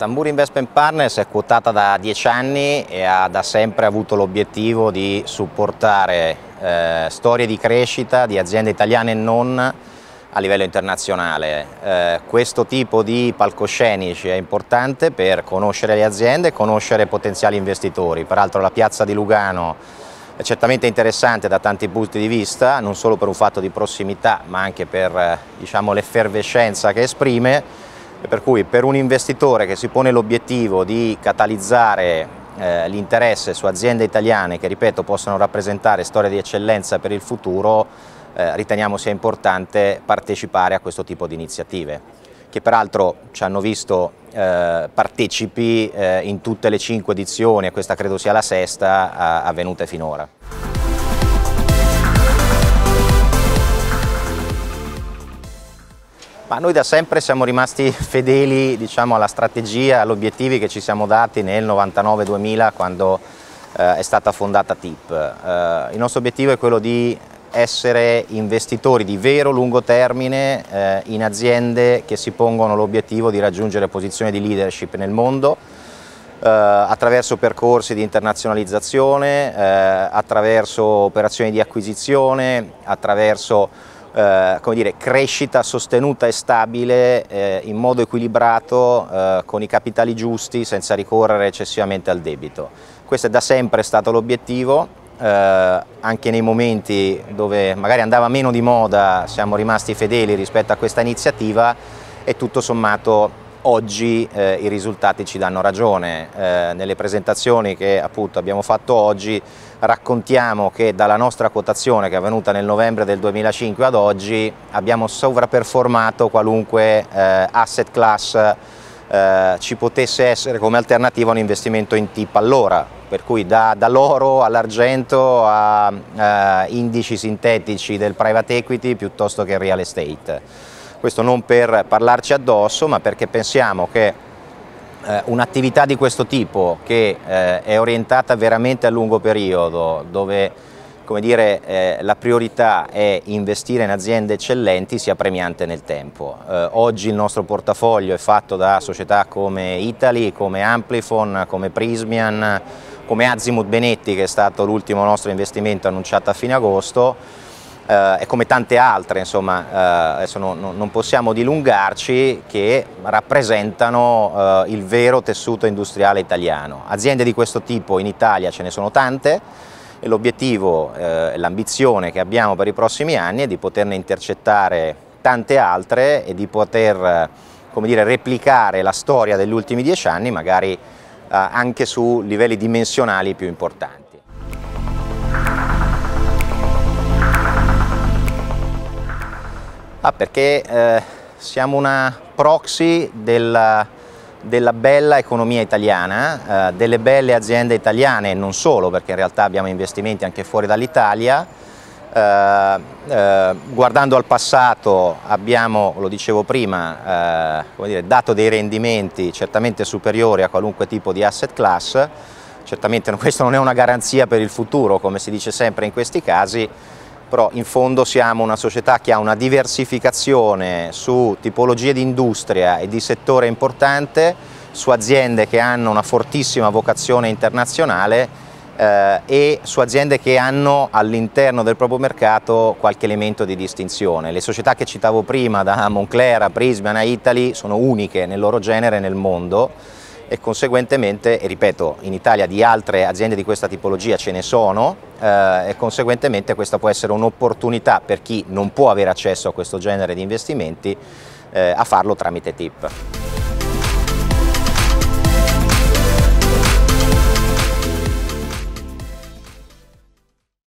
Tamburi Investment Partners è quotata da 10 anni e ha da sempre avuto l'obiettivo di supportare eh, storie di crescita di aziende italiane e non a livello internazionale. Eh, questo tipo di palcoscenici è importante per conoscere le aziende e conoscere potenziali investitori. Peraltro la piazza di Lugano è certamente interessante da tanti punti di vista, non solo per un fatto di prossimità ma anche per eh, diciamo, l'effervescenza che esprime per cui per un investitore che si pone l'obiettivo di catalizzare eh, l'interesse su aziende italiane che ripeto possono rappresentare storie di eccellenza per il futuro eh, riteniamo sia importante partecipare a questo tipo di iniziative che peraltro ci hanno visto eh, partecipi in tutte le cinque edizioni e questa credo sia la sesta avvenute finora. Ma noi da sempre siamo rimasti fedeli diciamo, alla strategia, agli obiettivi che ci siamo dati nel 99-2000 quando eh, è stata fondata TIP. Eh, il nostro obiettivo è quello di essere investitori di vero lungo termine eh, in aziende che si pongono l'obiettivo di raggiungere posizioni di leadership nel mondo eh, attraverso percorsi di internazionalizzazione, eh, attraverso operazioni di acquisizione, attraverso eh, dire, crescita sostenuta e stabile eh, in modo equilibrato eh, con i capitali giusti senza ricorrere eccessivamente al debito. Questo è da sempre stato l'obiettivo, eh, anche nei momenti dove magari andava meno di moda siamo rimasti fedeli rispetto a questa iniziativa e tutto sommato oggi eh, i risultati ci danno ragione. Eh, nelle presentazioni che appunto abbiamo fatto oggi raccontiamo che dalla nostra quotazione che è avvenuta nel novembre del 2005 ad oggi abbiamo sovraperformato qualunque eh, asset class eh, ci potesse essere come alternativa un investimento in tip all'ora, per cui da, dall'oro all'argento a eh, indici sintetici del private equity piuttosto che real estate. Questo non per parlarci addosso ma perché pensiamo che eh, un'attività di questo tipo che eh, è orientata veramente a lungo periodo, dove come dire, eh, la priorità è investire in aziende eccellenti sia premiante nel tempo. Eh, oggi il nostro portafoglio è fatto da società come Italy, come Amplifon, come Prismian, come Azimut Benetti che è stato l'ultimo nostro investimento annunciato a fine agosto eh, e come tante altre, insomma, eh, adesso no, non possiamo dilungarci, che rappresentano eh, il vero tessuto industriale italiano. Aziende di questo tipo in Italia ce ne sono tante, e l'obiettivo, eh, l'ambizione che abbiamo per i prossimi anni è di poterne intercettare tante altre e di poter eh, come dire, replicare la storia degli ultimi dieci anni magari eh, anche su livelli dimensionali più importanti. Ah, perché eh, siamo una proxy della, della bella economia italiana, eh, delle belle aziende italiane non solo, perché in realtà abbiamo investimenti anche fuori dall'Italia. Eh, eh guardando al passato abbiamo, lo dicevo prima, eh, dire, dato dei rendimenti certamente superiori a qualunque tipo di asset class, certamente questo non è una garanzia per il futuro, come si dice sempre in questi casi, però in fondo siamo una società che ha una diversificazione su tipologie di industria e di settore importante, su aziende che hanno una fortissima vocazione internazionale eh, e su aziende che hanno all'interno del proprio mercato qualche elemento di distinzione. Le società che citavo prima, da Moncler a Prisbane a Italy, sono uniche nel loro genere nel mondo e conseguentemente, e ripeto, in Italia di altre aziende di questa tipologia ce ne sono eh, e conseguentemente questa può essere un'opportunità per chi non può avere accesso a questo genere di investimenti eh, a farlo tramite TIP.